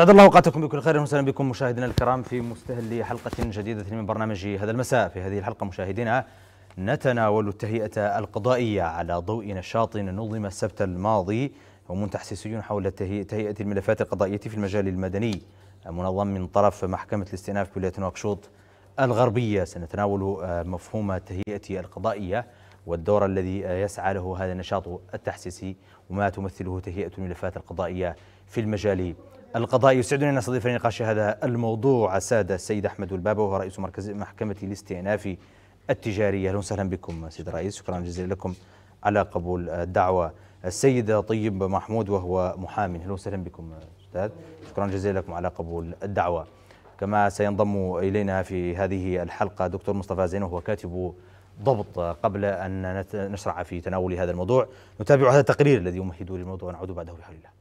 سعد الله اوقاتكم بكل خير وسهلا بكم مشاهدينا الكرام في مستهل حلقه جديده من برنامج هذا المساء في هذه الحلقه مشاهدينا نتناول التهيئه القضائيه على ضوء نشاط نظم السبت الماضي ومن تحسيسيون حول تهيئه الملفات القضائيه في المجال المدني منظم من طرف محكمه الاستئناف بولايه نواكشوط الغربيه سنتناول آه، مفهوم التهيئه القضائيه والدور الذي يسعى له هذا النشاط التحسيسي وما تمثله تهيئه الملفات القضائيه في المجال القضاء يسعدنا أن نستضيف لنقاش هذا الموضوع السادة السيد أحمد البابا وهو رئيس مركز محكمة الاستئناف التجارية أهلا وسهلا بكم سيد الرئيس شكرا جزيلا لكم على قبول الدعوة السيد طيب محمود وهو محامي أهلا وسهلا بكم أستاذ شكرا جزيلا لكم على قبول الدعوة كما سينضم إلينا في هذه الحلقة دكتور مصطفى زين وهو كاتب ضبط قبل أن نشرع في تناول هذا الموضوع نتابع هذا التقرير الذي يمهد للموضوع نعود بعده بحول الله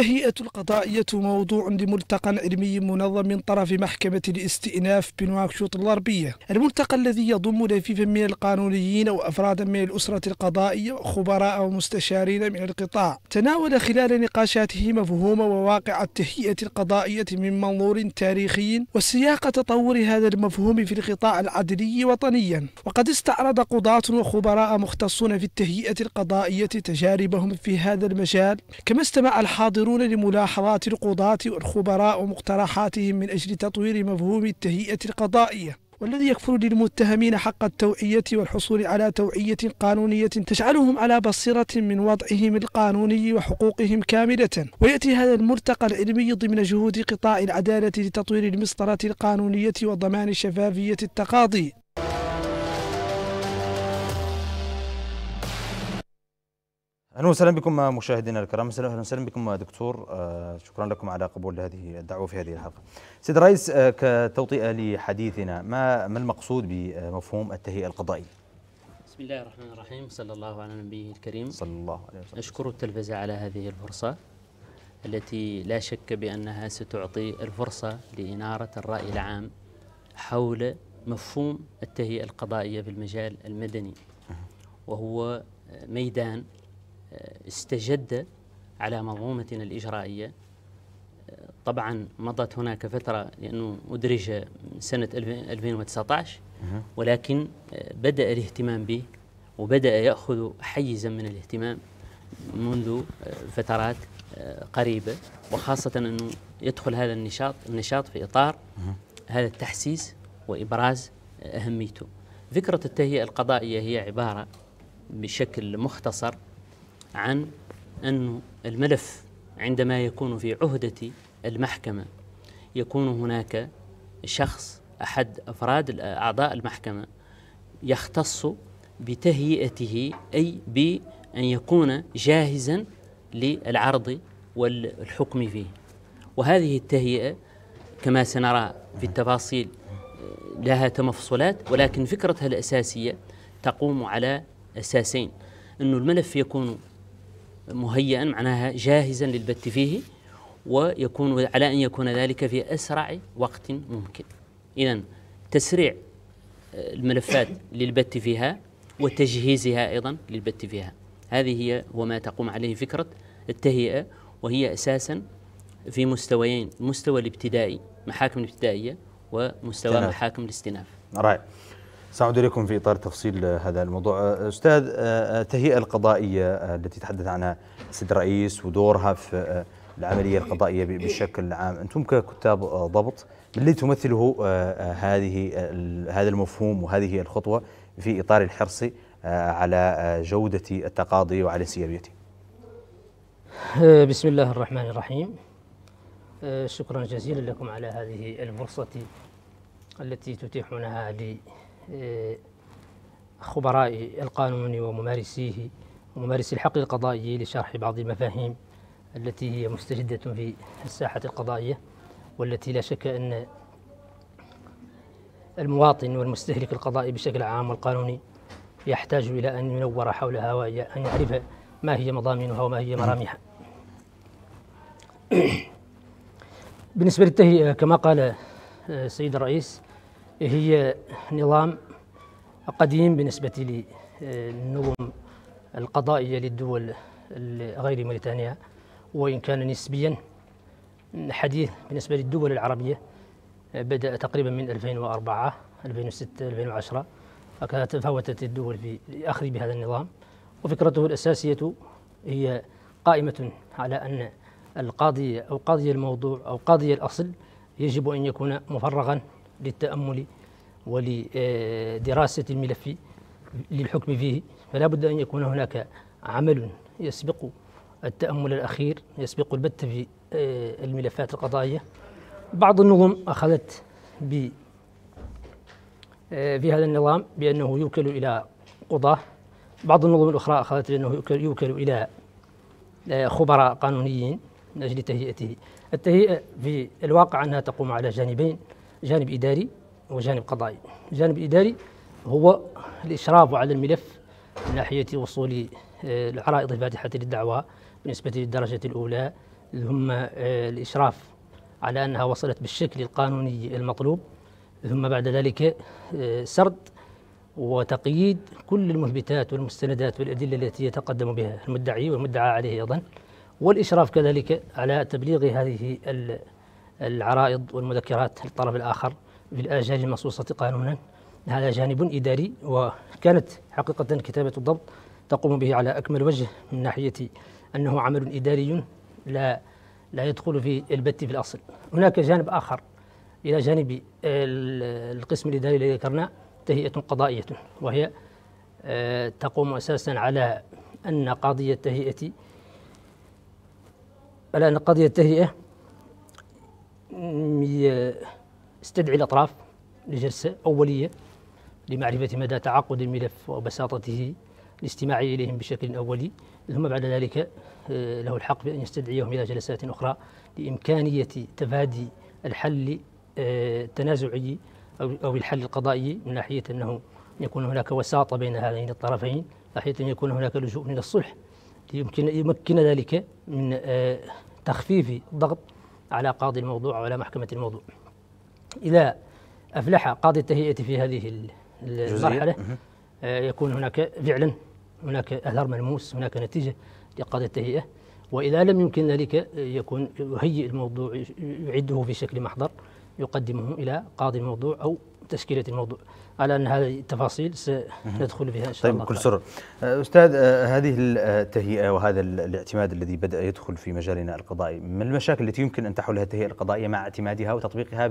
التهيئة القضائية موضوع لملتقى علمي منظم من طرف محكمة الاستئناف بنواكشوط الغربية الملتقى الذي يضم لفيفا من القانونيين وأفرادا من الأسرة القضائية وخبراء ومستشارين من القطاع تناول خلال نقاشاته مفهوم وواقع التهيئة القضائية من منظور تاريخي وسياق تطور هذا المفهوم في القطاع العدلي وطنيا وقد استعرض قضاة وخبراء مختصون في التهيئة القضائية تجاربهم في هذا المجال كما استمع الحاضرون ينظرون لملاحظات القضاة والخبراء ومقترحاتهم من أجل تطوير مفهوم التهيئة القضائية والذي يكفر للمتهمين حق التوعية والحصول على توعية قانونية تجعلهم على بصيرة من وضعهم القانوني وحقوقهم كاملة ويأتي هذا المرتقى العلمي ضمن جهود قطاع العدالة لتطوير المسطرة القانونية وضمان شفافية التقاضي اهلا وسهلا بكم مشاهدينا الكرام، اهلا وسهلا بكم دكتور آه، شكرا لكم على قبول هذه الدعوه في هذه الحلقه. سيد الرئيس آه، كتوطئه لحديثنا ما ما المقصود بمفهوم التهيئه القضائيه؟ بسم الله الرحمن الرحيم، صلى الله على نبيه الكريم. صلى الله عليه وسلم. اشكر التلفزه على هذه الفرصه التي لا شك بانها ستعطي الفرصه لاناره الراي العام حول مفهوم التهيئه القضائيه في المجال المدني وهو ميدان استجد على منظومتنا الإجرائية طبعا مضت هناك فترة لأنه أدرج سنة 2019 ولكن بدأ الاهتمام به وبدأ يأخذ حيزا من الاهتمام منذ فترات قريبة وخاصة أنه يدخل هذا النشاط النشاط في إطار هذا التحسيس وإبراز أهميته فكرة التهيئة القضائية هي عبارة بشكل مختصر عن أن الملف عندما يكون في عهدة المحكمة يكون هناك شخص أحد أفراد أعضاء المحكمة يختص بتهيئته أي بأن يكون جاهزا للعرض والحكم فيه وهذه التهيئة كما سنرى في التفاصيل لها تمفصلات ولكن فكرتها الأساسية تقوم على أساسين أن الملف يكون مهيئا معناها جاهزا للبت فيه ويكون على أن يكون ذلك في أسرع وقت ممكن إذا تسريع آه، الملفات للبت فيها وتجهيزها أيضا للبت فيها هذه هي وما تقوم عليه فكرة التهيئة وهي أساسا في مستويين المستوى الابتدائي محاكم الابتدائية ومستوى محاكم الاستئناف. رائع. سأعود إليكم في إطار تفصيل هذا الموضوع أستاذ التهيئة آه، آه، القضائية آه، التي تحدث عنها السيد الرئيس ودورها في العملية القضائية بشكل عام أنتم ككتاب ضبط ما الذي تمثله هذه هذا المفهوم وهذه الخطوة في إطار الحرص على جودة التقاضي وعلى سيابيته بسم الله الرحمن الرحيم شكرا جزيلا لكم على هذه الفرصة التي تتيحونها لي آه، خبراء القانون وممارسيه وممارسي الحق القضائي لشرح بعض المفاهيم التي هي مستجدة في الساحة القضائية والتي لا شك أن المواطن والمستهلك القضائي بشكل عام والقانوني يحتاج إلى أن ينور حولها وأن يعرف ما هي مضامينها وما هي مراميها بالنسبة للتهيئة كما قال السيد آه، الرئيس هي نظام قديم بالنسبة للنظم آه، القضائية للدول غير موريتانيا وإن كان نسبيا حديث بالنسبة للدول العربية آه، بدأ تقريبا من 2004 2006 2010 فكانت تفاوتت الدول في الأخذ بهذا النظام وفكرته الأساسية هي قائمة على أن القاضي أو قاضي الموضوع أو قاضي الأصل يجب أن يكون مفرغا للتأمل ولدراسة الملف للحكم فيه فلا بد أن يكون هناك عمل يسبق التأمل الأخير يسبق البت في آه، الملفات القضائية بعض النظم أخذت ب آه، في هذا النظام بأنه يوكل إلى قضاة بعض النظم الأخرى أخذت بأنه يوكل, إلى آه، خبراء قانونيين من أجل تهيئته التهيئة في الواقع أنها تقوم على جانبين جانب إداري وجانب قضائي الجانب الإداري هو الإشراف على الملف من ناحية وصول آه، العرائض الفاتحة للدعوة بالنسبة للدرجة الأولى ثم آه، الإشراف على أنها وصلت بالشكل القانوني المطلوب ثم بعد ذلك آه، سرد وتقييد كل المثبتات والمستندات والأدلة التي يتقدم بها المدعي والمدعى عليه أيضا والإشراف كذلك على تبليغ هذه العرائض والمذكرات للطرف الآخر في الآجال المنصوصة قانونا هذا جانب إداري وكانت حقيقة كتابة الضبط تقوم به على أكمل وجه من ناحية أنه عمل إداري لا لا يدخل في البت في الأصل هناك جانب آخر إلى جانب القسم الإداري الذي ذكرناه تهيئة قضائية وهي آه، تقوم أساسا على أن قضية التهيئة على أن قضية التهيئة يستدعي الأطراف لجلسة أولية لمعرفة مدى تعقد الملف وبساطته الاستماع إليهم بشكل أولي ثم بعد ذلك آه، له الحق بأن يستدعيهم إلى جلسات أخرى لإمكانية تفادي الحل آه، التنازعي أو الحل القضائي من ناحية أنه يكون هناك وساطة بين هذين الطرفين ناحية أن يكون هناك لجوء من الصلح يمكن يمكن ذلك من آه، تخفيف ضغط على قاضي الموضوع وعلى محكمة الموضوع إذا أفلح قاضي التهيئة في هذه المرحلة آه، يكون هناك فعلا هناك أثر ملموس هناك نتيجة لقاضي التهيئة وإذا لم يمكن ذلك آه، يكون يهيئ الموضوع يعده في شكل محضر يقدمه إلى قاضي الموضوع أو تشكيلة الموضوع على ان هذه التفاصيل سندخل فيها ان شاء طيب الله بكل سرور استاذ آه، هذه آه، التهيئه وهذا الاعتماد الذي بدا يدخل في مجالنا القضائي من المشاكل التي يمكن ان تحلها التهيئه القضائيه مع اعتمادها وتطبيقها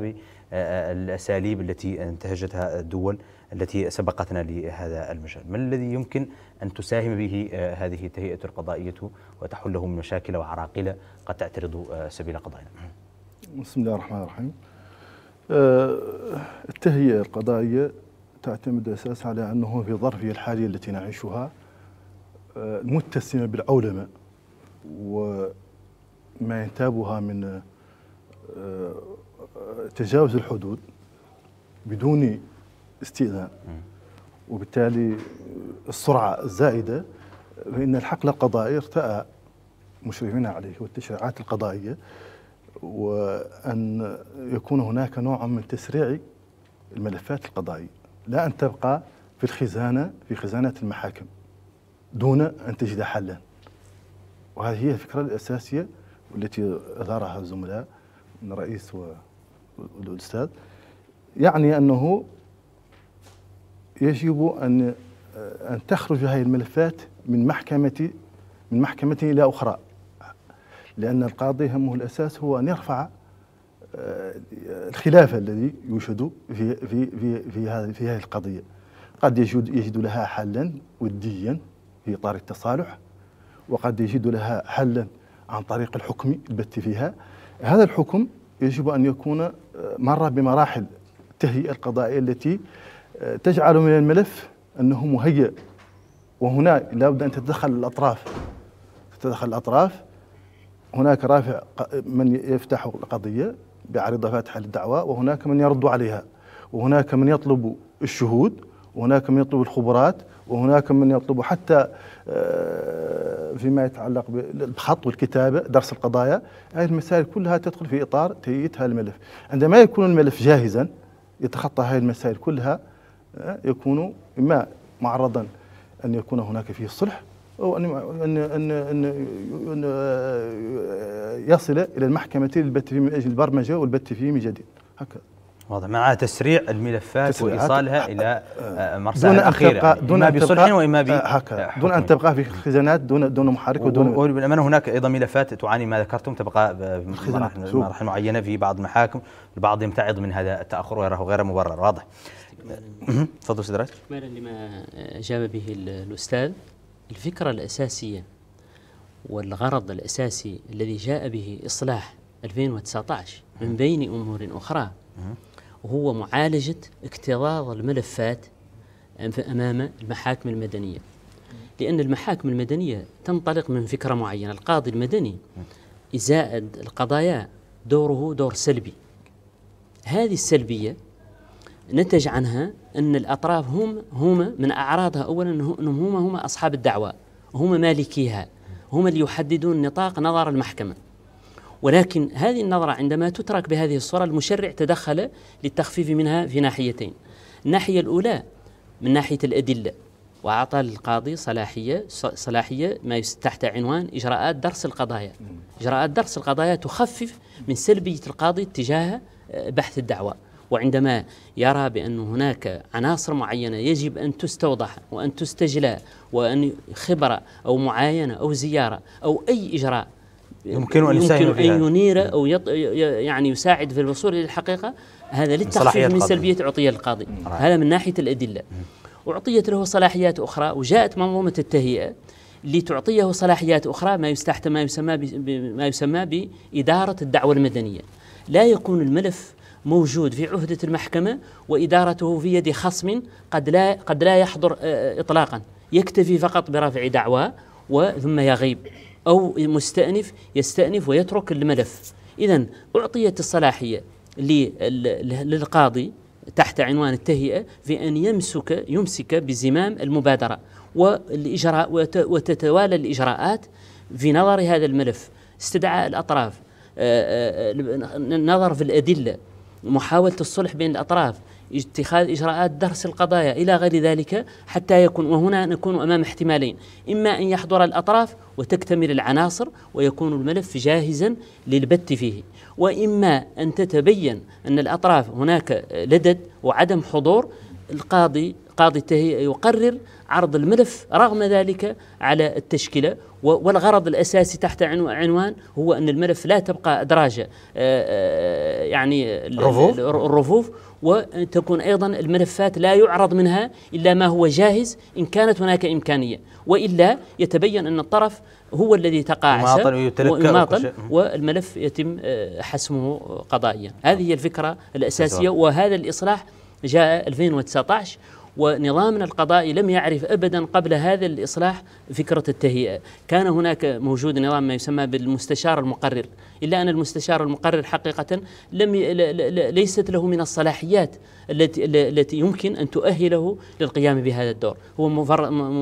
بالاساليب آه، التي انتهجتها الدول التي سبقتنا لهذا المجال ما الذي يمكن ان تساهم به هذه التهيئه القضائيه وتحله من مشاكل وعراقيل قد تعترض سبيل قضائنا بسم الله الرحمن الرحيم التهيئه القضائيه تعتمد أساس على أنه في ظرفية الحالية التي نعيشها المتسمة آه، بالعولمة وما ينتابها من آه، آه، تجاوز الحدود بدون استئذان وبالتالي السرعة الزائدة فإن الحقل القضائي ارتأى مشرفين عليه والتشريعات القضائية وأن يكون هناك نوع من تسريع الملفات القضائية لا أن تبقى في الخزانة في خزانة المحاكم دون أن تجد حلا وهذه هي الفكرة الأساسية والتي اظهرها الزملاء من الرئيس والأستاذ يعني أنه يجب أن أن تخرج هذه الملفات من محكمة من محكمة إلى أخرى لأن القاضي همه الأساس هو أن يرفع آه، الخلاف الذي يوجد في في في في هذه في هذه القضيه قد يجد يجد لها حلا وديا في اطار التصالح وقد يجد لها حلا عن طريق الحكم البت فيها هذا الحكم يجب ان يكون آه، مر بمراحل التهيئه القضائيه التي آه، تجعل من الملف انه مهيئ وهنا لابد ان تتدخل الاطراف تتدخل الاطراف هناك رافع من يفتح القضيه بعارضة فاتحة للدعوة وهناك من يرد عليها وهناك من يطلب الشهود وهناك من يطلب الخبرات وهناك من يطلب حتى آه، فيما يتعلق بالخط والكتابة درس القضايا هذه المسائل كلها تدخل في إطار تيتها الملف عندما يكون الملف جاهزا يتخطى هذه المسائل كلها آه، يكون إما معرضا أن يكون هناك فيه الصلح أن أن أن أن يصل إلى المحكمة فيه من أجل البرمجة والبت فيه من جديد هكذا واضح مع تسريع الملفات وايصالها الى مرسى آه، دون الاخيره يعني دون اما بصلح واما آه، ب دون ان تبقى في خزانات دون دون محرك ودون وبالامانه هناك ايضا ملفات تعاني ما ذكرتم تبقى بمراحل آه، معينه في بعض المحاكم البعض يمتعض من هذا التاخر ويراه غير مبرر واضح تفضل سيدي تفضل لما اجاب به الاستاذ الفكرة الأساسية والغرض الأساسي الذي جاء به إصلاح 2019 من بين أمور أخرى وهو معالجة اكتظاظ الملفات أمام المحاكم المدنية لأن المحاكم المدنية تنطلق من فكرة معينة القاضي المدني إزاء القضايا دوره دور سلبي هذه السلبية نتج عنها أن الأطراف هم هم من أعراضها أولا أنهم هم هم أصحاب الدعوة هم مالكيها هم اللي يحددون نطاق نظر المحكمة ولكن هذه النظرة عندما تترك بهذه الصورة المشرع تدخل للتخفيف منها في ناحيتين الناحية الأولى من ناحية الأدلة وأعطى القاضي صلاحية صلاحية ما تحت عنوان إجراءات درس القضايا إجراءات درس القضايا تخفف من سلبية القاضي تجاه آه، بحث الدعوة وعندما يرى بأن هناك عناصر معينة يجب أن تستوضح وأن تستجلى وأن خبرة أو معاينة أو زيارة أو أي إجراء يمكن أن يساهم يمكن أن ينير نعم. أو يط... يعني يساعد في الوصول إلى الحقيقة هذا للتخفيف من سلبية عطية القاضي هذا من ناحية الأدلة نعم. أعطيت له صلاحيات أخرى وجاءت منظومة التهيئة لتعطيه صلاحيات أخرى ما يستحت ما يسمى ما يسمى بإدارة الدعوة المدنية لا يكون الملف موجود في عهدة المحكمة وإدارته في يد خصم قد لا قد لا يحضر آه، آه، إطلاقا يكتفي فقط برفع دعوى وثم يغيب أو مستأنف يستأنف ويترك الملف إذا أعطيت الصلاحية للقاضي تحت عنوان التهيئة في أن يمسك يمسك بزمام المبادرة والإجراء وتتوالى الإجراءات في نظر هذا الملف استدعاء الأطراف آه، نظر في الأدلة محاولة الصلح بين الأطراف اتخاذ إجراءات درس القضايا إلى غير ذلك حتى يكون وهنا نكون أمام احتمالين إما أن يحضر الأطراف وتكتمل العناصر ويكون الملف جاهزا للبت فيه وإما أن تتبين أن الأطراف هناك لدد وعدم حضور القاضي قاضي يقرر عرض الملف رغم ذلك على التشكيلة والغرض الأساسي تحت عنوان هو أن الملف لا تبقى أدراج آه، آه، يعني الرفوف, الرفوف وتكون أيضا الملفات لا يعرض منها إلا ما هو جاهز إن كانت هناك إمكانية وإلا يتبين أن الطرف هو الذي تقاعس ويماطل والملف يتم آه، حسمه قضائيا هذه هي الفكرة أيوة. الأساسية وهذا الإصلاح جاء 2019 ونظامنا القضائي لم يعرف ابدا قبل هذا الاصلاح فكره التهيئه، كان هناك موجود نظام ما يسمى بالمستشار المقرر، الا ان المستشار المقرر حقيقه لم ليست له من الصلاحيات التي التي يمكن ان تؤهله للقيام بهذا الدور، هو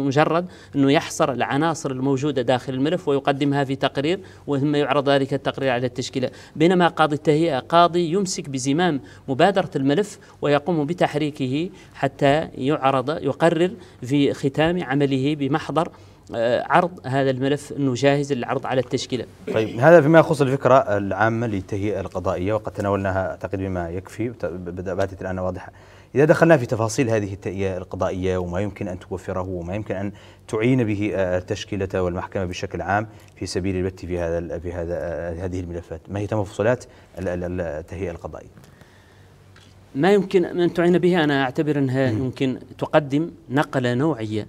مجرد انه يحصر العناصر الموجوده داخل الملف ويقدمها في تقرير وثم يعرض ذلك التقرير على التشكيله، بينما قاضي التهيئه قاضي يمسك بزمام مبادره الملف ويقوم بتحريكه حتى يعرض يقرر في ختام عمله بمحضر آه، عرض هذا الملف انه جاهز للعرض على التشكيله. طيب هذا فيما يخص الفكره العامه للتهيئه القضائيه وقد تناولناها اعتقد بما يكفي باتت الان واضحه. إذا دخلنا في تفاصيل هذه التهيئه القضائية وما يمكن أن توفره وما يمكن أن تعين به آه، التشكيلة والمحكمة بشكل عام في سبيل البت في هذا في هذا آه، هذه الملفات، ما هي تفاصيلات التهيئة القضائية؟ ما يمكن أن تعين به أنا أعتبر أنها يمكن تقدم نقلة نوعية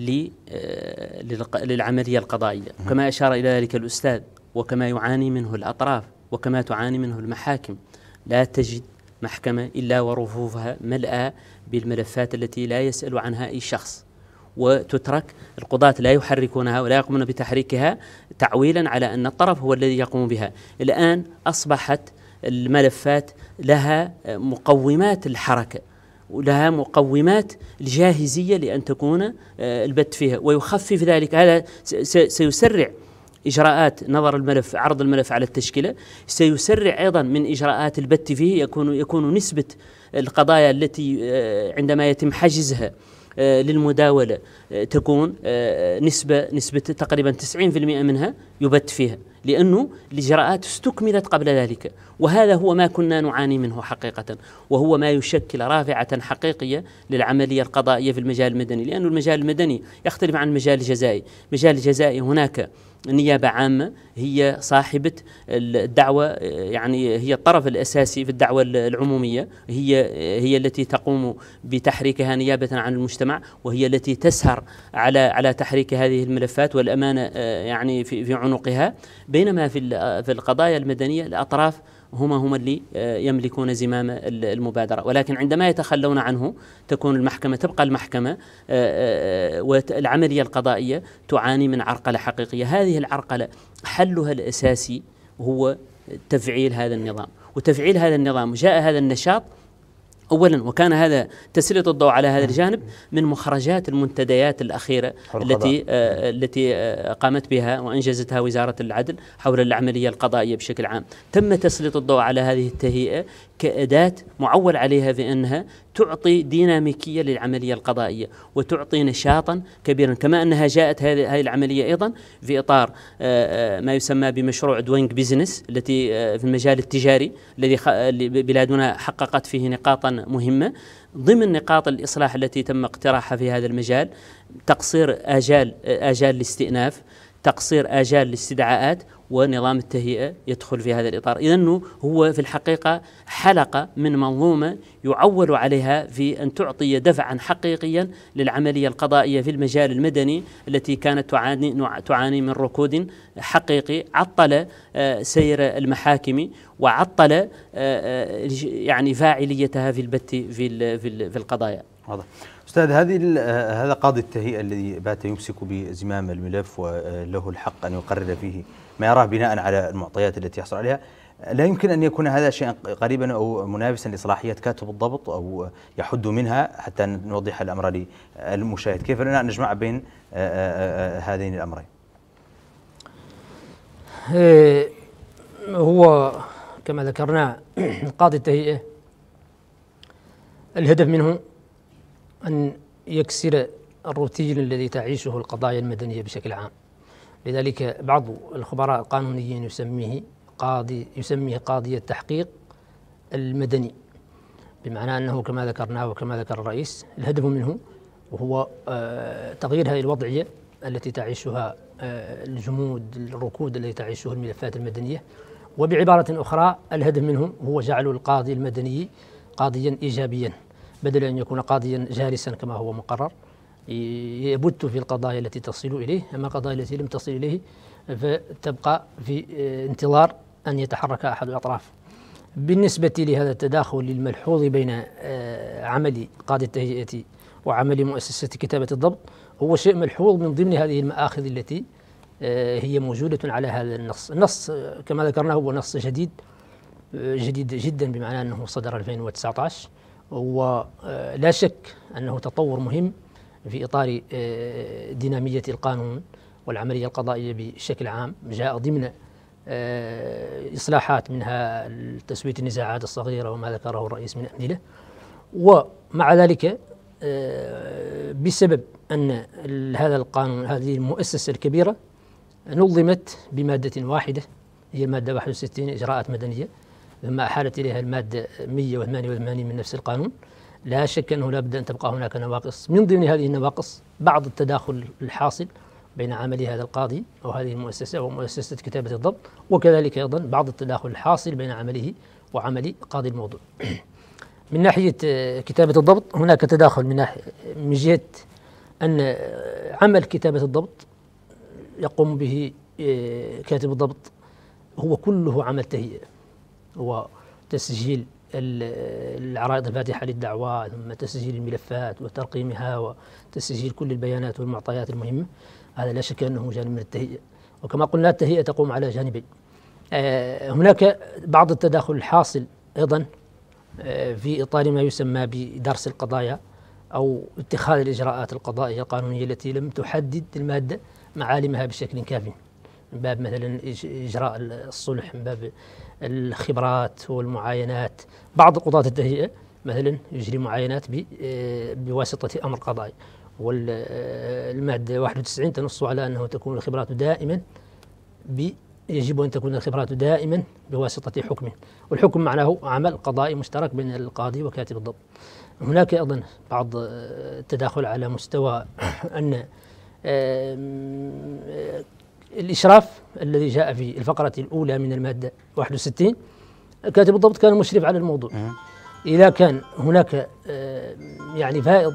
آه، للعملية القضائية كما أشار إلى ذلك الأستاذ وكما يعاني منه الأطراف وكما تعاني منه المحاكم لا تجد محكمة إلا ورفوفها ملأة بالملفات التي لا يسأل عنها أي شخص وتترك القضاة لا يحركونها ولا يقومون بتحريكها تعويلا على أن الطرف هو الذي يقوم بها الآن أصبحت الملفات لها مقومات الحركة ولها مقومات الجاهزية لأن تكون آه، البت فيها ويخفف ذلك هذا سيسرع إجراءات نظر الملف عرض الملف على التشكيلة سيسرع أيضا من إجراءات البت فيه يكون يكون نسبة القضايا التي آه، عندما يتم حجزها آه، للمداولة تكون نسبة نسبة تقريبا 90% منها يبت فيها لأنه الإجراءات استكملت قبل ذلك وهذا هو ما كنا نعاني منه حقيقة وهو ما يشكل رافعة حقيقية للعملية القضائية في المجال المدني لأن المجال المدني يختلف عن المجال الجزائي المجال الجزائي هناك نيابة عامة هي صاحبة الدعوة يعني هي الطرف الأساسي في الدعوة العمومية هي هي التي تقوم بتحريكها نيابة عن المجتمع وهي التي تسهر على على تحريك هذه الملفات والأمانة آه، يعني في في عنقها بينما في في القضايا المدنية الأطراف هما هم اللي آه، يملكون زمام المبادرة ولكن عندما يتخلون عنه تكون المحكمة تبقى المحكمة آه، آه، والعملية القضائية تعاني من عرقلة حقيقية هذه العرقلة حلها الأساسي هو تفعيل هذا النظام وتفعيل هذا النظام جاء هذا النشاط اولا وكان هذا تسليط الضوء على هذا نعم. الجانب من مخرجات المنتديات الاخيره التي آه نعم. التي آه قامت بها وانجزتها وزاره العدل حول العمليه القضائيه بشكل عام تم تسليط الضوء على هذه التهيئه كأداة معول عليها بأنها تعطي ديناميكية للعملية القضائية وتعطي نشاطا كبيرا كما أنها جاءت هذه العملية أيضا في إطار آه، آه، ما يسمى بمشروع دوينج بيزنس التي آه، في المجال التجاري الذي بلادنا حققت فيه نقاطا مهمة ضمن نقاط الإصلاح التي تم اقتراحها في هذا المجال تقصير آجال آجال الاستئناف تقصير آجال الاستدعاءات ونظام التهيئة يدخل في هذا الإطار إذا هو في الحقيقة حلقة من منظومة يعول عليها في أن تعطي دفعا حقيقيا للعملية القضائية في المجال المدني التي كانت تعاني, تعاني من ركود حقيقي عطل آه، سير المحاكم وعطل آه، آه، يعني فاعليتها في البت في في القضايا واضح استاذ هذه هذا قاضي التهيئه الذي بات يمسك بزمام الملف وله الحق ان يقرر فيه ما يراه بناء على المعطيات التي يحصل عليها لا يمكن ان يكون هذا شيئا قريبا او منافسا لصلاحيات كاتب الضبط او يحد منها حتى نوضح الامر للمشاهد، كيف لنا ان نجمع بين هذين الامرين؟ هو كما ذكرنا قاضي التهيئه الهدف منه ان يكسر الروتين الذي تعيشه القضايا المدنيه بشكل عام. لذلك بعض الخبراء القانونيين يسميه قاضي يسميه قاضي التحقيق المدني بمعنى أنه كما ذكرنا وكما ذكر الرئيس الهدف منه وهو آه، تغيير هذه الوضعية التي تعيشها آه، الجمود الركود التي تعيشه الملفات المدنية وبعبارة أخرى الهدف منه هو جعل القاضي المدني قاضيا إيجابيا بدل أن يكون قاضيا جالسا كما هو مقرر يبت في القضايا التي تصل إليه أما القضايا التي لم تصل إليه فتبقى في انتظار أن يتحرك أحد الأطراف بالنسبة لهذا التداخل الملحوظ بين آه، عمل قاضي التهيئة وعمل مؤسسة كتابة الضبط هو شيء ملحوظ من ضمن هذه المآخذ التي آه، هي موجودة على هذا النص النص كما ذكرنا هو نص جديد آه، جديد جدا بمعنى أنه صدر 2019 ولا شك أنه تطور مهم في إطار آه، دينامية القانون والعملية القضائية بشكل عام جاء ضمن آه، إصلاحات منها تسوية النزاعات الصغيرة وما ذكره الرئيس من أمثلة ومع ذلك آه، بسبب أن هذا القانون هذه المؤسسة الكبيرة نظمت بمادة واحدة هي المادة 61 إجراءات مدنية لما أحالت إليها المادة 188 من نفس القانون لا شك أنه لا بد أن تبقى هناك نواقص من ضمن هذه النواقص بعض التداخل الحاصل بين عمل هذا القاضي أو هذه المؤسسة ومؤسسة كتابة الضبط وكذلك أيضا بعض التداخل الحاصل بين عمله وعمل قاضي الموضوع من ناحية آه، كتابة الضبط هناك تداخل من ناحية من جهة أن آه، عمل كتابة الضبط يقوم به آه، كاتب الضبط هو كله عمل تهيئة هو تسجيل العرائض الفاتحة للدعوة ثم تسجيل الملفات وترقيمها وتسجيل كل البيانات والمعطيات المهمة هذا لا شك أنه جانب من التهيئة وكما قلنا التهيئة تقوم على جانبين آه، هناك بعض التداخل الحاصل أيضا آه، في إطار ما يسمى بدرس القضايا أو اتخاذ الإجراءات القضائية القانونية التي لم تحدد المادة معالمها بشكل كافي من باب مثلا إجراء الصلح من باب الخبرات والمعاينات بعض قضاة التهيئة مثلا يجري معاينات آه، بواسطة أمر قضائي والمادة 91 تنص على أنه تكون الخبرات دائما يجب أن تكون الخبرات دائما بواسطة حكم والحكم معناه عمل قضائي مشترك بين القاضي وكاتب الضبط هناك أيضا بعض التداخل آه، على مستوى أن الإشراف الذي جاء في الفقرة الأولى من المادة 61 كاتب الضبط كان مشرف على الموضوع إذا كان هناك آه، يعني فائض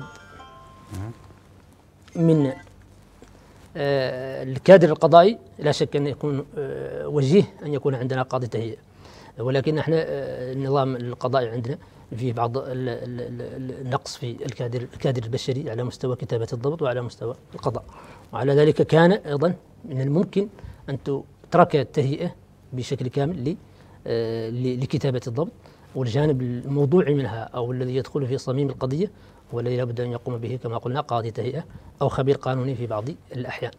من آه، الكادر القضائي لا شك أن يكون آه، وجيه أن يكون عندنا قاضي تهيئة ولكن احنا النظام القضائي عندنا فيه بعض النقص في الكادر الكادر البشري على مستوى كتابه الضبط وعلى مستوى القضاء وعلى ذلك كان ايضا من الممكن ان تترك التهيئه بشكل كامل آه، لكتابه الضبط والجانب الموضوعي منها او الذي يدخل في صميم القضيه هو الذي لابد ان يقوم به كما قلنا قاضي تهيئه او خبير قانوني في بعض الاحيان.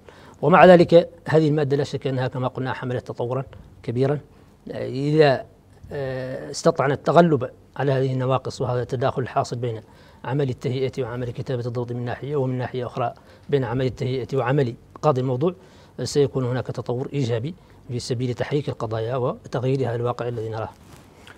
ومع ذلك هذه الماده لا شك انها كما قلنا حملت تطورا كبيرا الى آه، آه، استطعنا التغلب على هذه النواقص وهذا التداخل الحاصل بين عمل التهيئة وعمل كتابة الضوء من ناحية ومن ناحية أخرى بين عمل التهيئة وعمل قاضي الموضوع سيكون هناك تطور إيجابي في سبيل تحريك القضايا وتغيير هذا الواقع الذي نراه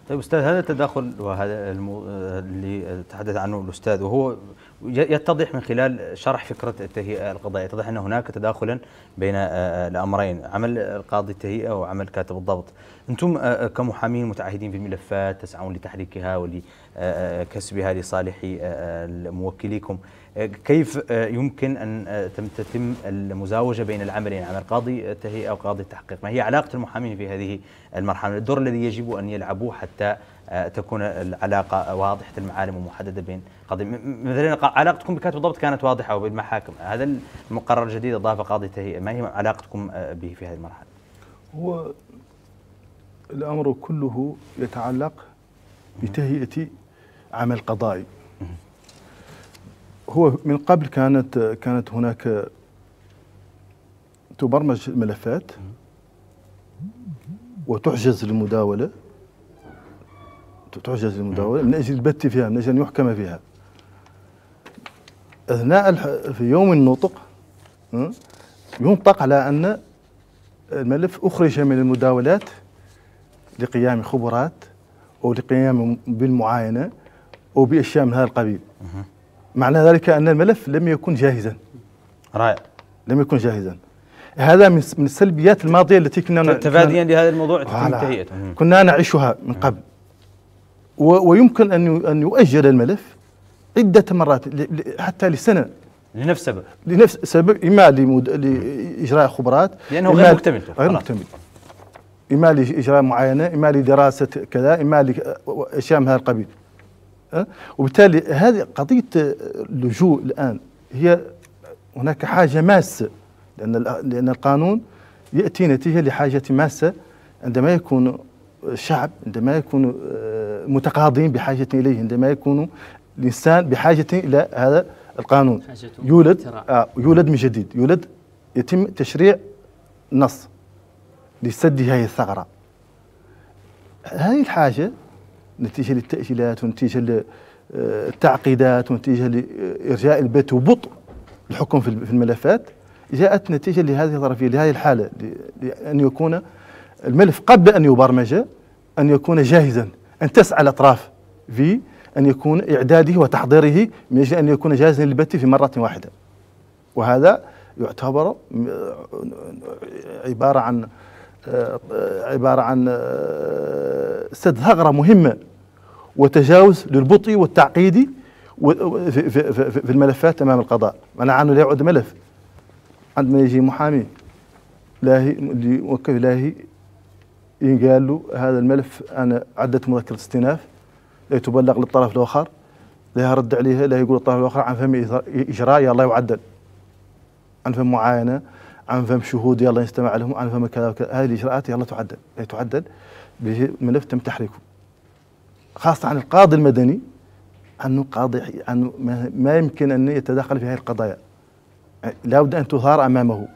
طيب أستاذ هذا التداخل وهذا اللي تحدث عنه الأستاذ وهو يتضح من خلال شرح فكرة التهيئة القضائية يتضح أن هناك تداخلا بين آه، آه، الأمرين عمل القاضي التهيئة وعمل كاتب الضبط أنتم آه، كمحامين متعهدين في الملفات تسعون لتحريكها ولكسبها لصالح موكليكم كيف آه، يمكن أن آه، تتم المزاوجة بين العملين يعني عمل قاضي التهيئة وقاضي التحقيق ما هي علاقة المحامين في هذه المرحلة الدور الذي يجب أن يلعبوه حتى آه، تكون العلاقة واضحة المعالم ومحددة بين قاضي مثلا علاقتكم بكاتب الضبط كانت واضحة وبالمحاكم هذا المقرر الجديد اضاف قاضي التهيئة ما هي علاقتكم به في هذه المرحلة هو الأمر كله يتعلق بتهيئة عمل قضائي هو من قبل كانت كانت هناك تبرمج الملفات وتحجز المداوله تحجز المداوله من اجل البت فيها من اجل ان يحكم فيها اثناء في يوم النطق ينطق على ان الملف اخرج من المداولات لقيام خبرات او لقيام بالمعاينه او باشياء من هذا القبيل معنى ذلك أن الملف لم يكن جاهزا رائع لم يكن جاهزا هذا من من السلبيات الماضيه التي كنا تفاديا لهذا الموضوع كنا نعيشها من قبل ويمكن ان ان يؤجل الملف عده مرات حتى لسنه لنفس سبب لنفس سبب اما لمد... لاجراء خبرات لانه غير مكتمل غير مكتمل اما لاجراء معاينه اما لدراسه كذا اما لاشياء من هذا القبيل أه؟ وبالتالي هذه قضيه أه، اللجوء الان هي هناك حاجه ماسه لان لان القانون ياتي نتيجه لحاجه ماسه عندما يكون الشعب عندما يكون أه، متقاضين بحاجه اليه عندما يكون الانسان بحاجه الى هذا القانون يولد آه يولد من جديد يولد يتم تشريع نص لسد هذه الثغره هذه الحاجه نتيجه للتاجيلات ونتيجه للتعقيدات آه، ونتيجه لارجاء البيت وبطء الحكم في الملفات جاءت نتيجه لهذه الظرفيه لهذه الحاله لان يكون الملف قبل ان يبرمج ان يكون جاهزا ان تسعى الاطراف في ان يكون اعداده وتحضيره من اجل ان يكون جاهزا للبت في مره واحده وهذا يعتبر عباره عن آه، عبارة عن آه، سد ثغرة مهمة وتجاوز للبطء والتعقيد في الملفات أمام القضاء انا أنه لا يعود ملف عندما يجي محامي لا يوكل لا ينقال له هذا الملف أنا عدت مذكرة استئناف لا تبلغ للطرف الآخر لا يرد عليها لا يقول الطرف الآخر عن فهم إجراء يلا يعدل عن فهم معاينة عن فهم شهود يلا نستمع لهم عن فهم كذا وكذا هذه الاجراءات يلا تعدل هي إيه، تعدل بملف تم تحريكه خاصه عن القاضي المدني انه قاضي انه ما يمكن ان يتدخل في هذه القضايا لابد ان تظهر امامه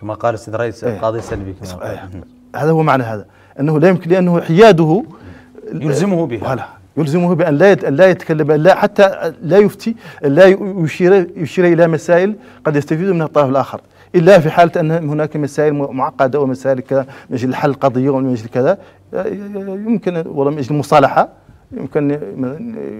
كما قال استاذ رئيس إيه. القاضي السلبي هذا هو معنى هذا انه لا يمكن لانه حياده يلزمه بها يلزمه بان لا لا يتكلم لا حتى لا يفتي لا يشير يشير الى مسائل قد يستفيد منها الطرف الاخر الا في حاله ان هناك مسائل معقده ومسائل من اجل حل قضيه ومن اجل كذا يمكن ولا من اجل المصالحه يمكن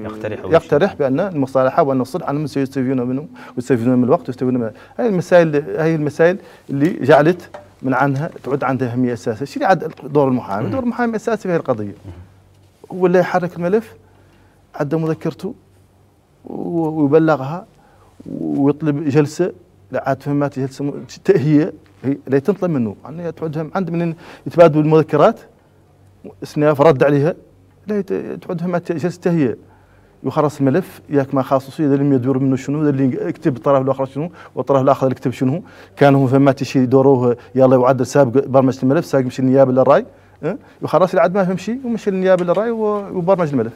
يقترح يقترح بان المصالحه وان الصلح انهم سيستفيدون منه ويستفيدون من الوقت ويستفيدون من هذه المسائل هذه المسائل اللي جعلت من عنها تعود عندها اهميه اساسيه، شنو عاد دور المحامي؟ دور المحامي اساسي في هذه القضيه. هو اللي يحرك الملف عدى مذكرته ويبلغها ويطلب جلسه عاد فهمت تأهية اللي تنطلب منه يعني تعودهم عند من يتبادلوا المذكرات سناف رد عليها لا تعودهم جلسه تهيئه يخرص الملف ياك ما خاصوصي اذا لم يدور منه شنو اذا اللي كتب الطرف الاخر شنو والطرف الاخر اللي كتب شنو كان هو فما شي دوروه يلا يعدل سابق برمجه الملف سابق مشي النيابه للراي يخرص اللي ما ما فهمشي ومشي للنيابه للراي اه؟ وبرمج الملف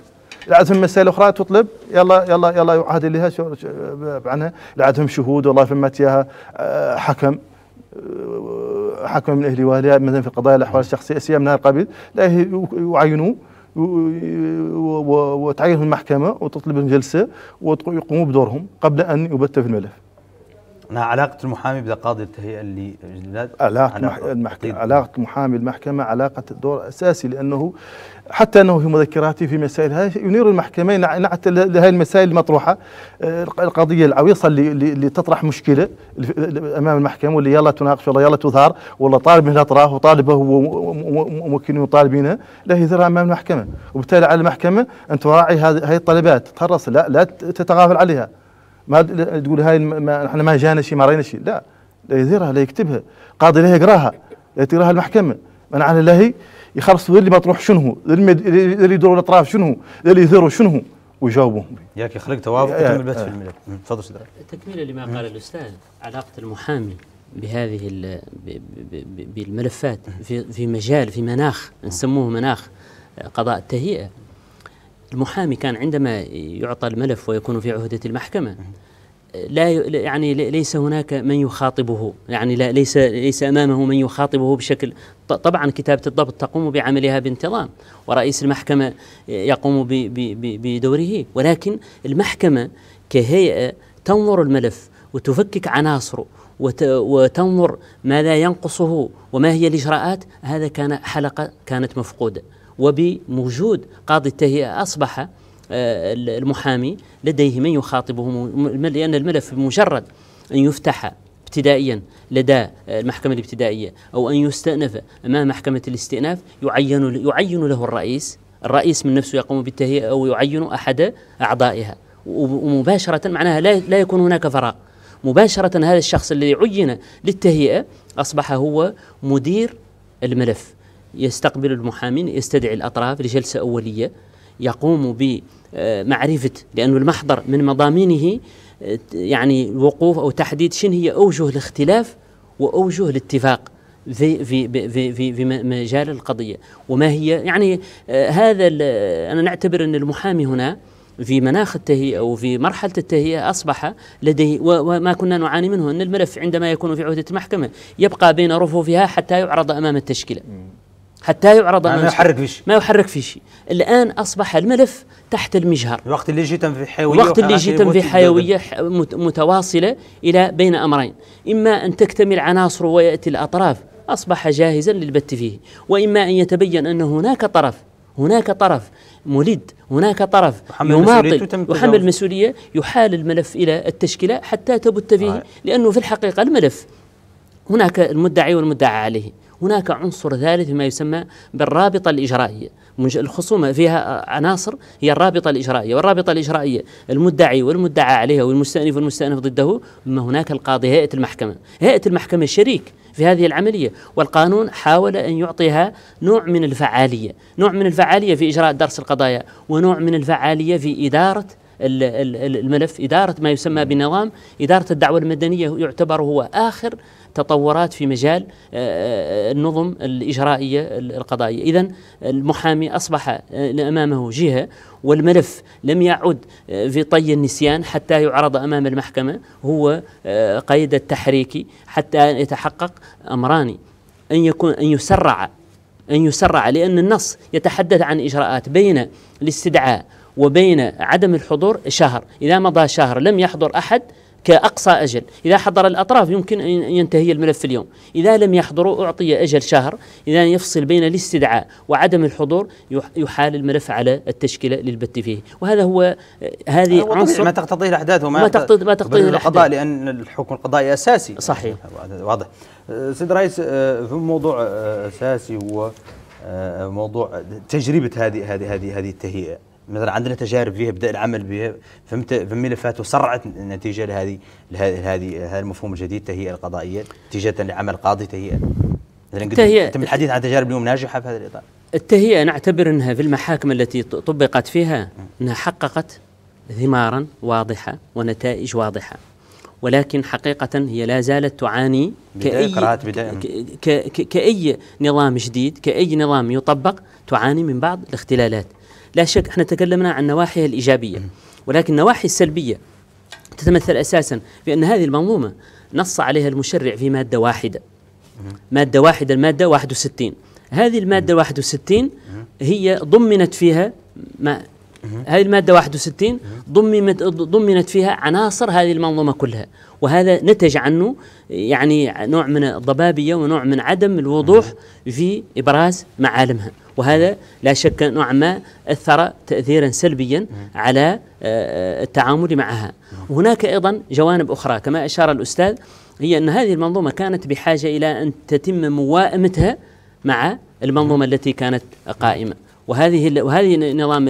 لعندهم مسائل اخرى تطلب يلا يلا يلا يعاد لها عنها لعندهم شهود والله فما اياها آه، حكم آه، حكم من اهل والها مثلا في قضايا الاحوال الشخصيه اسئله من هذا القبيل لا يعينوا وتعينهم المحكمة وتطلب جلسة ويقوموا بدورهم قبل أن يبتوا في الملف انا علاقة المحامي بقاضي التهيئة اللي الجداد علاقة, المحكمة علاقة محامي المحكمة علاقة دور أساسي لأنه حتى أنه في مذكراته في مسائل هذه ينير المحكمة نعت لهذه المسائل المطروحة آه، القضية العويصة اللي, اللي تطرح مشكلة أمام المحكمة واللي يلا تناقش ولا يلا تثار ولا طالب من الاطراف وطالبه ممكن يطالبينه لا يثيرها أمام المحكمة وبالتالي على المحكمة أن تراعي هذه الطلبات تخرص لا, لا تتغافل عليها ما تقول هاي ما احنا ما جانا شيء ما رينا شيء لا لا يديرها لا يكتبها قاضي لا يقراها لا تقراها المحكمه على لا يخلص اللي مطروح شنو هو اللي يدور الاطراف شنو هو اللي يثيروا شنو هو ويجاوبوهم ياك يخلق توافق وتم البث في آه. الملك تفضل استاذ تكمله لما قال الاستاذ علاقه المحامي بهذه بالملفات في في مجال في مناخ نسموه مناخ قضاء التهيئه المحامي كان عندما يعطى الملف ويكون في عهدة المحكمة لا يعني ليس هناك من يخاطبه يعني لا ليس ليس امامه من يخاطبه بشكل طبعا كتابه الضبط تقوم بعملها بانتظام ورئيس المحكمه يقوم بدوره ولكن المحكمه كهيئه تنظر الملف وتفكك عناصره وتنظر ماذا ينقصه وما هي الاجراءات هذا كان حلقه كانت مفقوده وبوجود قاضي التهيئة أصبح آه، المحامي لديه من يخاطبه لأن الملف بمجرد أن يفتح ابتدائيا لدى المحكمة الابتدائية أو أن يستأنف أمام محكمة الاستئناف يعين يعين له الرئيس الرئيس من نفسه يقوم بالتهيئة أو يعين أحد أعضائها ومباشرة معناها لا لا يكون هناك فراغ مباشرة هذا الشخص الذي عين للتهيئة أصبح هو مدير الملف يستقبل المحامين يستدعي الأطراف لجلسة أولية يقوم بمعرفة لأن المحضر من مضامينه يعني الوقوف أو تحديد شن هي أوجه الاختلاف وأوجه الاتفاق في في في في, في مجال القضيه وما هي يعني هذا انا نعتبر ان المحامي هنا في مناخ التهيئه وفي مرحله التهيئه اصبح لديه وما كنا نعاني منه ان الملف عندما يكون في عهده المحكمه يبقى بين رفوفها حتى يعرض امام التشكيله. حتى يعرض ما يحرك في شيء ما يحرك في شيء الان اصبح الملف تحت المجهر الوقت اللي جيت في حيويه الوقت اللي جيت في حيويه متواصله الى بين امرين اما ان تكتمل عناصره وياتي الاطراف اصبح جاهزا للبت فيه واما ان يتبين ان هناك طرف هناك طرف ملد هناك طرف يماطل وحمل مسؤولية يحال الملف إلى التشكيلة حتى تبت فيه آه. لأنه في الحقيقة الملف هناك المدعي والمدعى عليه هناك عنصر ثالث ما يسمى بالرابطة الإجرائية الخصومة فيها عناصر هي الرابطة الإجرائية والرابطة الإجرائية المدعي والمدعى عليها والمستأنف والمستأنف ضده ما هناك القاضي هيئة المحكمة هيئة المحكمة شريك في هذه العملية والقانون حاول أن يعطيها نوع من الفعالية نوع من الفعالية في إجراء درس القضايا ونوع من الفعالية في إدارة الملف إدارة ما يسمى بنظام إدارة الدعوة المدنية يعتبر هو آخر تطورات في مجال آه، آه، آه، النظم الإجرائية القضائية إذا المحامي أصبح أمامه جهة والملف لم يعد في طي النسيان حتى يعرض أمام المحكمة هو قيد التحريكي حتى يتحقق أمران أن يكون أن يسرع أن يسرع لأن النص يتحدث عن إجراءات بين الاستدعاء وبين عدم الحضور شهر إذا مضى شهر لم يحضر أحد كأقصى أجل إذا حضر الأطراف يمكن أن ينتهي الملف اليوم إذا لم يحضروا أعطي أجل شهر إذا يفصل بين الاستدعاء وعدم الحضور يحال الملف على التشكيلة للبت فيه وهذا هو هذه هو عنصر ما تقتضيه الأحداث وما ما تقتضيه, ما تقتضيه القضاء لأن الحكم القضائي أساسي صحيح واضح سيد رئيس آه، في موضوع آه، أساسي هو آه، موضوع تجربة هذه هذه هذه هذه التهيئة مثلا عندنا تجارب فيها بدا العمل بها فهمت فمن فات وسرعت النتيجه لهذه لهذه هذا المفهوم الجديد تهيئه القضائيه نتيجه لعمل قاضي تهيئه مثلا تم الحديث عن تجارب اليوم ناجحه في هذا الاطار التهيئه نعتبر انها في المحاكم التي طبقت فيها انها حققت ثمارا واضحه ونتائج واضحه ولكن حقيقة هي لا زالت تعاني كأي, كأي نظام جديد كأي نظام يطبق تعاني من بعض الاختلالات لا شك احنا تكلمنا عن نواحيها الايجابيه ولكن النواحي السلبيه تتمثل اساسا بان هذه المنظومه نص عليها المشرع في ماده واحده ماده واحده الماده 61 هذه الماده 61 هي ضمنت فيها ما هذه الماده 61 ضمنت ضمنت فيها عناصر هذه المنظومه كلها وهذا نتج عنه يعني نوع من الضبابيه ونوع من عدم الوضوح في ابراز معالمها وهذا لا شك نوعا ما أثر تأثيرا سلبيا على آه، التعامل معها وهناك أيضا جوانب أخرى كما أشار الأستاذ هي أن هذه المنظومة كانت بحاجة إلى أن تتم موائمتها مع المنظومة التي كانت قائمة وهذه وهذه نظام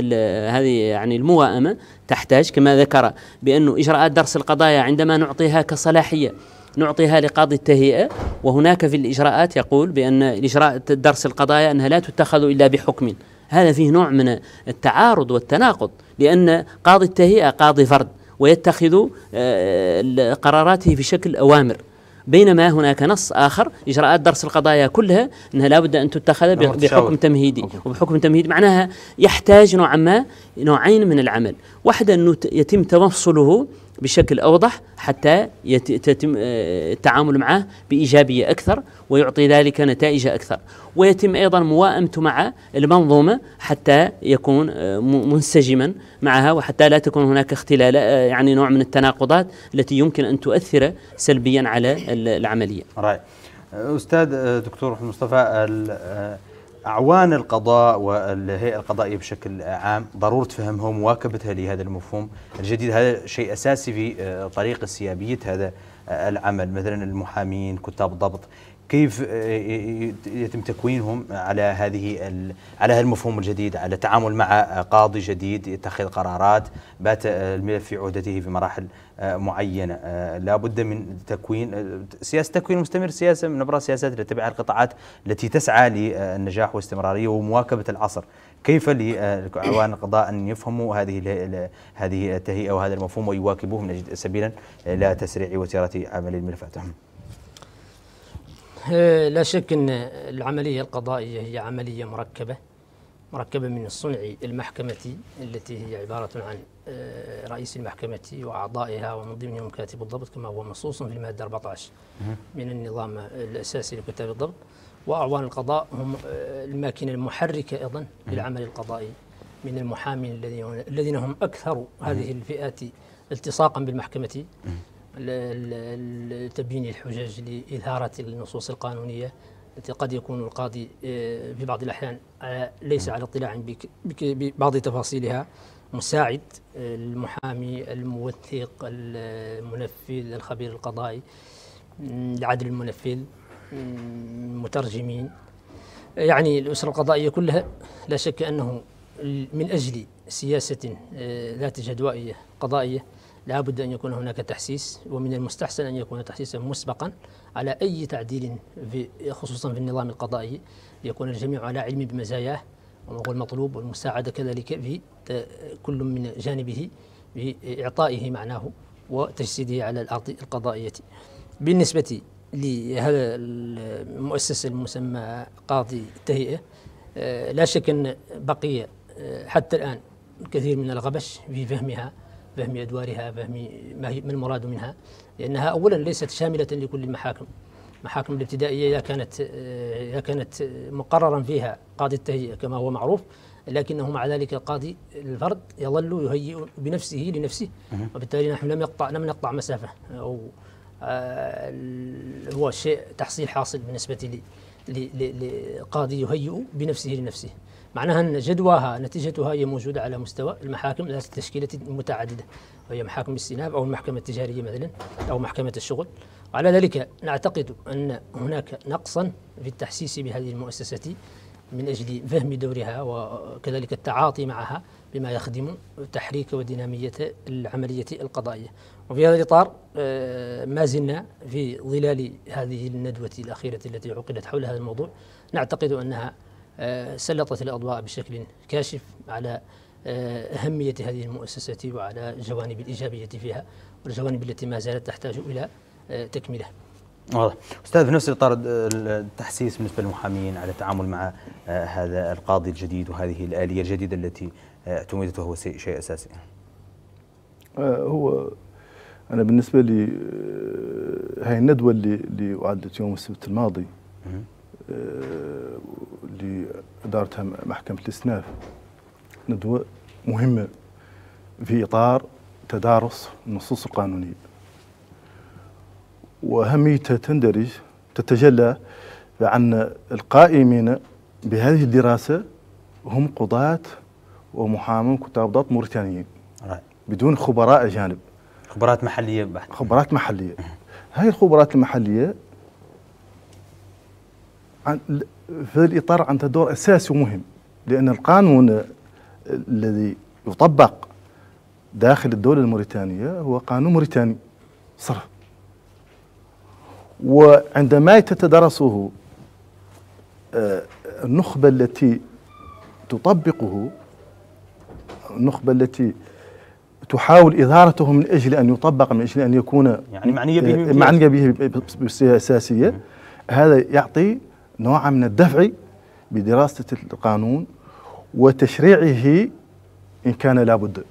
هذه يعني الموائمه تحتاج كما ذكر بانه اجراءات درس القضايا عندما نعطيها كصلاحيه نعطيها لقاضي التهيئة وهناك في الإجراءات يقول بأن اجراء درس القضايا أنها لا تتخذ إلا بحكم هذا فيه نوع من التعارض والتناقض لأن قاضي التهيئة قاضي فرد ويتخذ آه، قراراته في شكل أوامر بينما هناك نص آخر إجراءات درس القضايا كلها أنها لابد أن تتخذ نعم، بحكم تمهيدي وبحكم تمهيدي معناها يحتاج نوعا ما نوعين من العمل واحدة أنه يتم توصله بشكل أوضح حتى يتم آه، التعامل معه بإيجابية أكثر ويعطي ذلك نتائج أكثر ويتم أيضا موائمته مع المنظومة حتى يكون آه، منسجما معها وحتى لا تكون هناك اختلال آه، يعني نوع من التناقضات التي يمكن أن تؤثر سلبيا على العملية رأي. أستاذ دكتور مصطفى أعوان القضاء والهيئة القضائية بشكل عام ضرورة فهمها ومواكبتها لهذا المفهوم الجديد هذا شيء أساسي في آه، طريق سيابية هذا آه، العمل مثلا المحامين كتاب الضبط كيف آه، آه، يتم تكوينهم على هذه على هذا المفهوم الجديد على التعامل مع آه، قاضي جديد يتخذ قرارات بات الملف في عهدته في مراحل معينه لا بد من تكوين سياسه تكوين مستمر سياسه من ابرز السياسات التي تتبعها القطاعات التي تسعى للنجاح والاستمراريه ومواكبه العصر كيف لعوان القضاء ان يفهموا هذه هذه التهيئه وهذا المفهوم ويواكبوه من سبيلا لا تسريع وتيره عمل الملفات آه، لا شك أن العملية القضائية هي عملية مركبة مركبة من الصنع المحكمة التي هي عبارة عن آه، رئيس المحكمة وأعضائها ومن ضمنهم كاتب الضبط كما هو منصوص في المادة 14 من النظام الأساسي لكتاب الضبط وأعوان القضاء هم آه، الماكينة المحركة أيضا للعمل القضائي من المحامين الذين هم أكثر هذه الفئات التصاقا بالمحكمة لتبيين الحجج لإثارة النصوص القانونية التي قد يكون القاضي آه، في بعض الأحيان آه، ليس على اطلاع ببعض تفاصيلها مساعد آه، المحامي الموثق المنفذ الخبير القضائي العدل المنفذ المترجمين يعني الأسرة القضائية كلها لا شك أنه من أجل سياسة ذات جدوائية قضائية لا بد أن يكون هناك تحسيس ومن المستحسن أن يكون تحسيسا مسبقا على أي تعديل في خصوصا في النظام القضائي يكون الجميع على علم بمزاياه هو المطلوب والمساعدة كذلك في كل من جانبه بإعطائه معناه وتجسيده على الأرض القضائية بالنسبة لهذا المؤسسة المسمى قاضي التهيئة آه، لا شك أن بقي آه، حتى الآن الكثير من الغبش في فهمها فهم أدوارها فهم ما, هي من المراد منها لأنها أولا ليست شاملة لكل المحاكم المحاكم الابتدائية إذا كانت آه، إذا كانت مقررا فيها قاضي التهيئة كما هو معروف لكنه مع ذلك قاضي الفرد يظل يهيئ بنفسه لنفسه وبالتالي نحن لم يقطع لم نقطع مسافة أو آه، هو شيء تحصيل حاصل بالنسبة لي لقاضي يهيئ بنفسه لنفسه معناها أن جدواها نتيجتها هي موجودة على مستوى المحاكم ذات التشكيله المتعددة وهي محاكم الاستئناف أو المحكمة التجارية مثلا أو محكمة الشغل وعلى ذلك نعتقد أن هناك نقصا في التحسيس بهذه المؤسسة من أجل فهم دورها وكذلك التعاطي معها بما يخدم تحريك ودينامية العملية القضائية وفي هذا الإطار آه، ما زلنا في ظلال هذه الندوة الأخيرة التي عقدت حول هذا الموضوع نعتقد أنها آه، سلطت الأضواء بشكل كاشف على آه، أهمية هذه المؤسسة وعلى الجوانب الإيجابية فيها والجوانب التي ما زالت تحتاج إلى آه، تكملة واضح استاذ في نفس الاطار التحسيس بالنسبه للمحامين على التعامل مع هذا القاضي الجديد وهذه الاليه الجديده التي اعتمدت وهو شيء اساسي هو انا بالنسبه لي هاي الندوه اللي اللي اعدت يوم السبت الماضي اللي آه، ادارتها محكمه الاسناف ندوه مهمه في اطار تدارس النصوص القانونيه واهميتها تندرج تتجلى بان القائمين بهذه الدراسه هم قضاة ومحامون كتاب ضبط موريتانيين بدون خبراء اجانب خبرات محليه بحت خبرات محليه هاي الخبرات المحليه في الإطار عندها دور أساسي ومهم لأن القانون الذي يطبق داخل الدولة الموريتانية هو قانون موريتاني صرف وعندما تتدرسه النخبة التي تطبقه النخبة التي تحاول إدارته من أجل أن يطبق من أجل أن يكون يعني معنية به معنية به بصفة أساسية هذا يعطي نوعا من الدفع بدراسة القانون وتشريعه إن كان لابد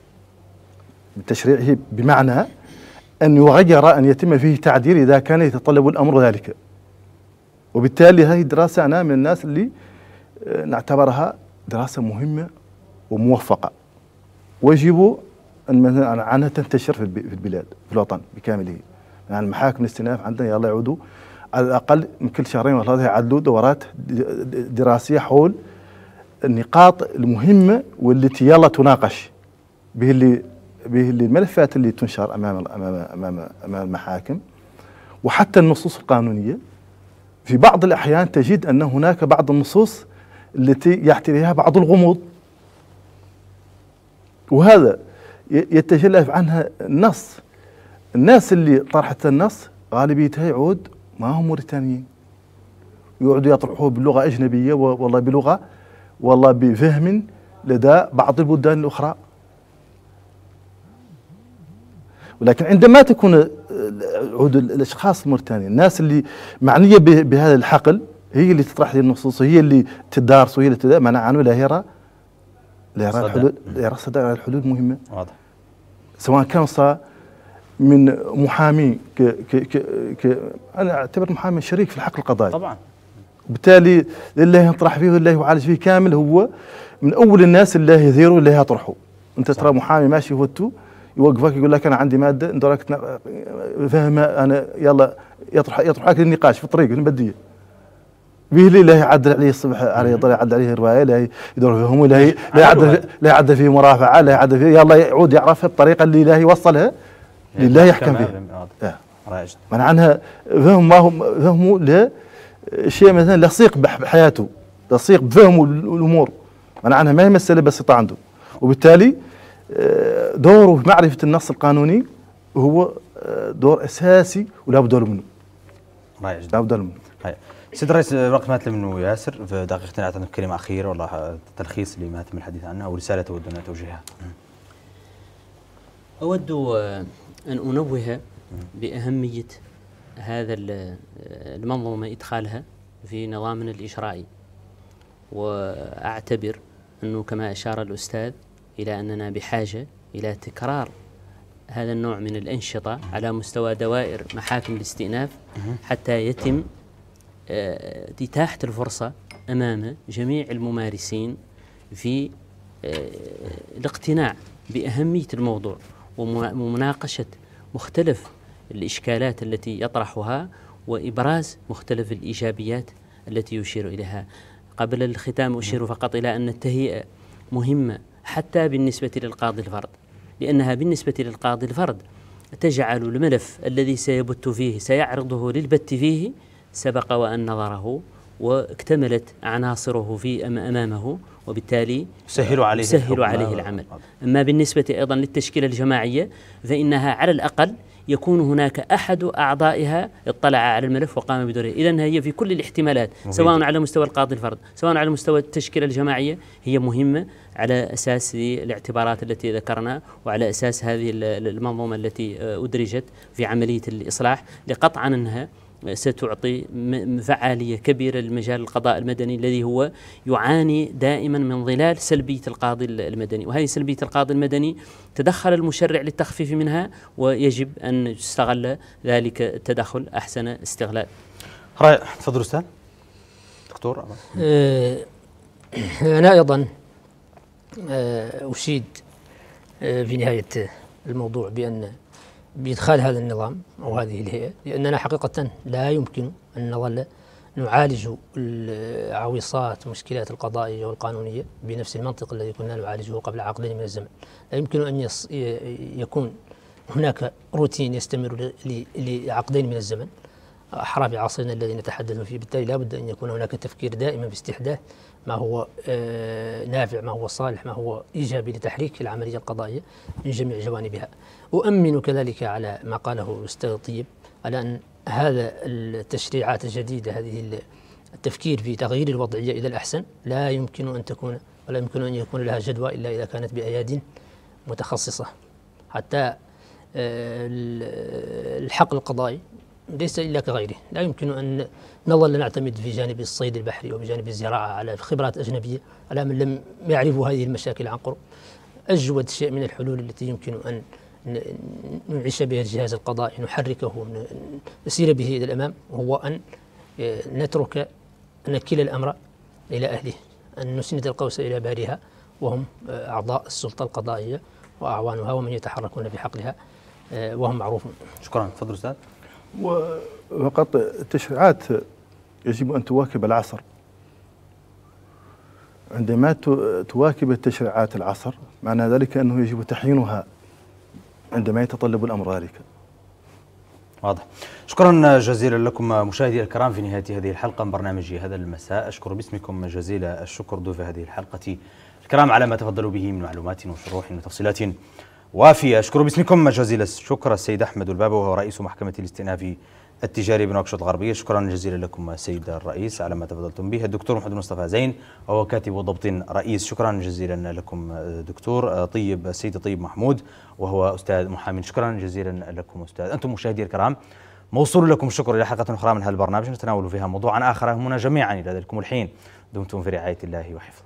بتشريعه بمعنى أن يغير أن يتم فيه تعديل إذا كان يتطلب الأمر ذلك وبالتالي هذه الدراسة أنا من الناس اللي آه، نعتبرها دراسة مهمة وموفقة ويجب أن عنها تنتشر في البلاد في الوطن بكامله يعني المحاكم الاستئناف عندنا يلا يعودوا على الأقل من كل شهرين ولا ثلاثة يعدلوا دورات دراسية حول النقاط المهمة والتي يلا تناقش به اللي به اللي الملفات اللي تنشر أمام أمام أمام, أمام المحاكم وحتى النصوص القانونية في بعض الأحيان تجد أن هناك بعض النصوص التي يعتريها بعض الغموض وهذا يتجلى عنها النص الناس اللي طرحت النص غالبيتها يعود ما هم موريتانيين يقعدوا يطرحوه بلغه اجنبيه والله بلغه والله بفهم لدى بعض البلدان الاخرى ولكن عندما تكون عود الاشخاص الموريتانيين الناس اللي معنيه بهذا الحقل هي اللي تطرح لي النصوص هي اللي تدارس وهي اللي تدارس معناها عنو لا يرى لا الحلول لا الحلول مهمه واضح سواء كان صار من محامي ك ك ك ك انا اعتبر محامي شريك في الحق القضائي طبعا وبالتالي لله يطرح فيه ولله يعالج فيه كامل هو من اول الناس اللي يثيره والله يطرحه انت ترى محامي ماشي هوتو يوقفك يقول لك انا عندي ماده انت راك فاهم انا يلا يطرح يطرحك للنقاش في الطريق المبديه به لي لا يعدل عليه الصبح على يطلع يعدل عليه روايه لا يدور فيهم لا لا يعدل لا يعدل فيه مرافعه لا يعدل فيه يلا يعود يعرفها بالطريقه اللي لا يوصلها لله يحكم به آه. آه. معناها فهم ما هم فهموا لا شيء مثلا لصيق بحياته لصيق بفهمه الامور معناها ما هي مساله بسيطه عنده وبالتالي آه، دوره في معرفه النص القانوني هو آه، دور اساسي ولا بد منه رائع لا بد منه سيد الرئيس الوقت ما منه ياسر في دقيقتين اعطينا كلمه اخيره والله تلخيص لما تم الحديث عنه او رساله تود ان توجهها اود أن أنوه بأهمية هذا المنظومة إدخالها في نظامنا الإشرائي وأعتبر أنه كما أشار الأستاذ إلى أننا بحاجة إلى تكرار هذا النوع من الأنشطة على مستوى دوائر محاكم الاستئناف حتى يتم آه، إتاحة الفرصة أمام جميع الممارسين في آه، الاقتناع بأهمية الموضوع ومناقشة مختلف الإشكالات التي يطرحها وإبراز مختلف الإيجابيات التي يشير إليها قبل الختام أشير نعم. فقط إلى أن التهيئة مهمة حتى بالنسبة للقاضي الفرد لأنها بالنسبة للقاضي الفرد تجعل الملف الذي سيبت فيه سيعرضه للبت فيه سبق وأن نظره واكتملت عناصره في أمامه وبالتالي يسهل عليه سهلوا عليه آه. العمل أما بالنسبة أيضا للتشكيلة الجماعية فإنها على الأقل يكون هناك أحد أعضائها اطلع على الملف وقام بدوره إذا هي في كل الاحتمالات سواء على مستوى القاضي الفرد سواء على مستوى التشكيلة الجماعية هي مهمة على أساس الاعتبارات التي ذكرنا وعلى أساس هذه المنظومة التي آه، أدرجت في عملية الإصلاح لقطعا أنها ستعطي فعالية كبيرة لمجال القضاء المدني الذي هو يعاني دائما من ظلال سلبية القاضي المدني وهذه سلبية القاضي المدني تدخل المشرع للتخفيف منها ويجب أن يستغل ذلك التدخل أحسن استغلال رأي تفضل أستاذ دكتور أه، أنا أيضا أه، أشيد أه، في نهاية الموضوع بأن بإدخال هذا النظام أو هذه الهيئة لأننا حقيقة لا يمكن أن نظل نعالج العويصات مشكلات القضائية والقانونية بنفس المنطق الذي كنا نعالجه قبل عقدين من الزمن لا يمكن أن يص يكون هناك روتين يستمر لعقدين من الزمن أحرى عصرنا الذي نتحدث فيه بالتالي لا بد أن يكون هناك تفكير دائما في استحداث ما هو آه، نافع ما هو صالح ما هو إيجابي لتحريك العملية القضائية من جميع جوانبها أؤمن كذلك على ما قاله الاستاذ طيب على أن هذا التشريعات الجديدة هذه التفكير في تغيير الوضعية إلى الأحسن لا يمكن أن تكون ولا يمكن أن يكون لها جدوى إلا إذا كانت بأياد متخصصة حتى آه، الحقل القضائي ليس إلا كغيره لا يمكن أن نظل نعتمد في جانب الصيد البحري وفي جانب الزراعة على خبرات أجنبية على من لم يعرفوا هذه المشاكل عن قرب أجود شيء من الحلول التي يمكن أن نعيش بها الجهاز القضائي نحركه نسير به إلى الأمام هو أن آه، نترك نكيل الأمر إلى أهله أن نسند القوس إلى بارها وهم آه، أعضاء السلطة القضائية وأعوانها ومن يتحركون بحقلها آه، وهم معروفون شكرا تفضل أستاذ وفقط التشريعات يجب أن تواكب العصر عندما تواكب التشريعات العصر معنى ذلك أنه يجب تحيينها عندما يتطلب الأمر ذلك واضح شكرا جزيلا لكم مشاهدي الكرام في نهاية هذه الحلقة من برنامجي هذا المساء أشكر باسمكم جزيل الشكر ضيوف هذه الحلقة الكرام على ما تفضلوا به من معلومات وشروح وتفصيلات وافية أشكر باسمكم جزيل الشكر السيد أحمد البابا وهو رئيس محكمة الاستئناف التجاري بنواكشوط الغربية شكرا جزيلا لكم سيد الرئيس على ما تفضلتم به الدكتور محمد مصطفى زين وهو كاتب ضبط رئيس شكرا جزيلا لكم دكتور طيب سيد طيب محمود وهو أستاذ محامي شكرا جزيلا لكم أستاذ أنتم مشاهدي الكرام موصول لكم الشكر إلى حلقة أخرى من هذا البرنامج نتناول فيها موضوعا آخر يهمنا جميعا إلى ذلكم الحين دمتم في رعاية الله وحفظه